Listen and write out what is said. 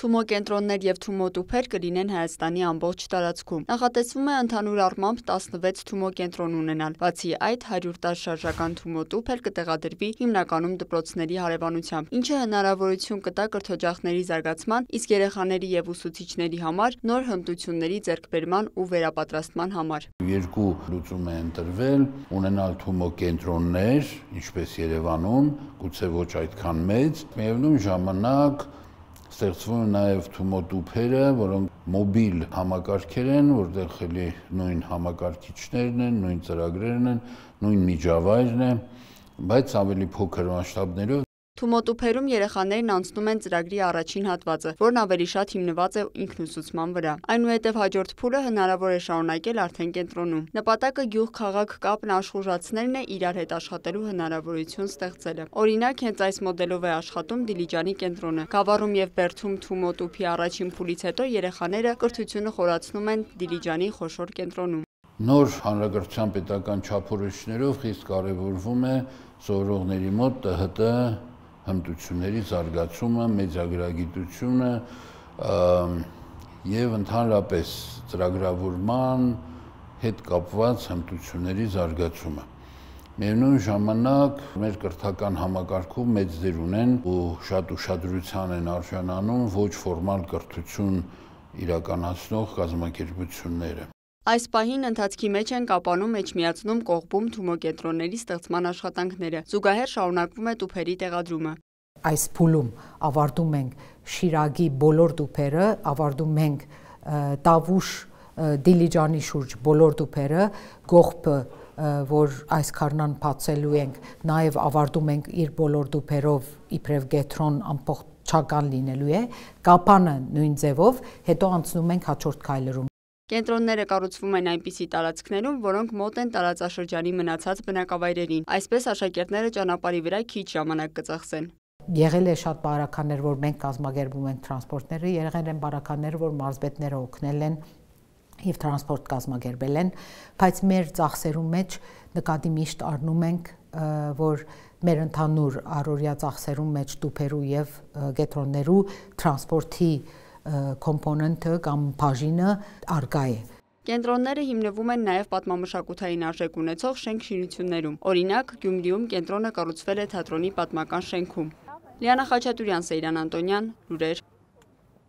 Թումո կենտրոններ և թումո տուփեր կլինեն Հայաստանի ամբողջ տարածքում։ Նախատեսվում է ընդհանուր առմամբ 16 թումո կենտրոն ունենալ։ Բացի այդ 110 շարժական թումո տուփ էլ կտեղադրվի հիմնականում դպրոցների հարևանությամբ, ինչը հնարավորություն կտա կրթօջախների զարգացման, իսկ երեխաների և ուսուցիչների համար նոր հմտությունների ձեռքբերման ու վերապատրաստման համար։ Երկու լուծում է ընտրվել՝ ունենալ թումո կենտրոններ, ինչպես Երևանում, գուցե ոչ այդքան մեծ, միևնույն ժամանակ ստեղծվում են նաև թումոտուփերը, որոնք մոբիլ համակարգեր են, որտեղ խելի նույն համակարգիչներն են, նույն ծրագրերն են, նույն միջավայրն է, բայց ավելի փոքր մասշտաբներով Թումոտուփերում երեխաներն անցնում են ծրագրի առաջին հատվածը, որն ավելի շատ հիմնված է ինքնուսուցման վրա։ Այնուհետև հաջորդ փուլը հնարավոր է շարունակել արդեն կենտրոնում։ Նպատակը գյուղ-քաղաք կապն աշխուժացնելն է իրար հետ աշխատելու հնարավորություն ստեղծելը։ Օրինակ, հենց այս մոդելով է աշխատում Դիլիջանի կենտրոնը։ Գավառում եւ Բերդում Թումոտուփի առաջին փուլից հետո երեխաները կրթությունը խորացնում են Դիլիջանի խոշոր կենտրոնում։ Նոր հանրագրության պետական չափորոշիչներով խիստ կարևորվում է զորողների մոտ ՏՀՏ հմտությունների զարգացումը, մեծագրագիտությունը եւ ընդհանրապես ծրագրավորման հետ կապված հմտությունների զարգացումը։ Միևնույն ժամանակ մեր կրթական համակարգում մեծ դեր ունեն ու շատ ուշադրության են արժանանում ոչ ֆորմալ կրթություն իրականացնող կազմակերպությունները։ Այս պահին ընթացքի մեջ են կապանում Էջմիածնում կողբում թումոկենտրոնների ստեղծման աշխատանքները։ Զուգահեռ շարունակվում է տուփերի տեղադրումը։ Այս փուլում ավարտում ենք Շիրագի բոլոր տուփերը, ավարտում ենք Տավուշ Դիլիջանի շուրջ բոլոր տուփերը, Գողբը որ այս քառնան փացելու ենք, նաև ավարտում ենք իր բոլոր դուփերով իբրև գետրոն ամբողջ չական լինելու է, կապանը նույն ձևով, հետո անցնում ենք հաջորդ քայլերում։ Կենտրոնները կառուցվում են այնպիսի տարածքներում, որոնք մոտ են տարածաշրջանի մնացած բնակավայրերին։ Այսպես աշակերտները ճանապարհի վրա քիչ ժամանակ կծախսեն։ Եղել է շատ բարականներ, որ մենք կազմակերպում ենք տրանսպորտները, եղել են բարականներ, որ մարզբետները օգնել են և տրանսպորտ կազմակերպել են, բայց մեր ծախսերում մեջ նկատի միշտ առնում ենք, որ մեր ընդհանուր առօրյա ծախսերում մեջ դուփերու եւ գետրոններու տրանսպորտի կոմպոնենտը կամ բաժինը արկա է։ Կենտրոնները հիմնվում են նաև պատմամշակութային արժեք ունեցող շենք շինություններում։ Օրինակ, Գյումրիում կենտրոնը կառուցվել է թատրոնի պատմական շենքում։ Լիանա Խաչատուրյան, Սեյրան Անտոնյան, լուրեր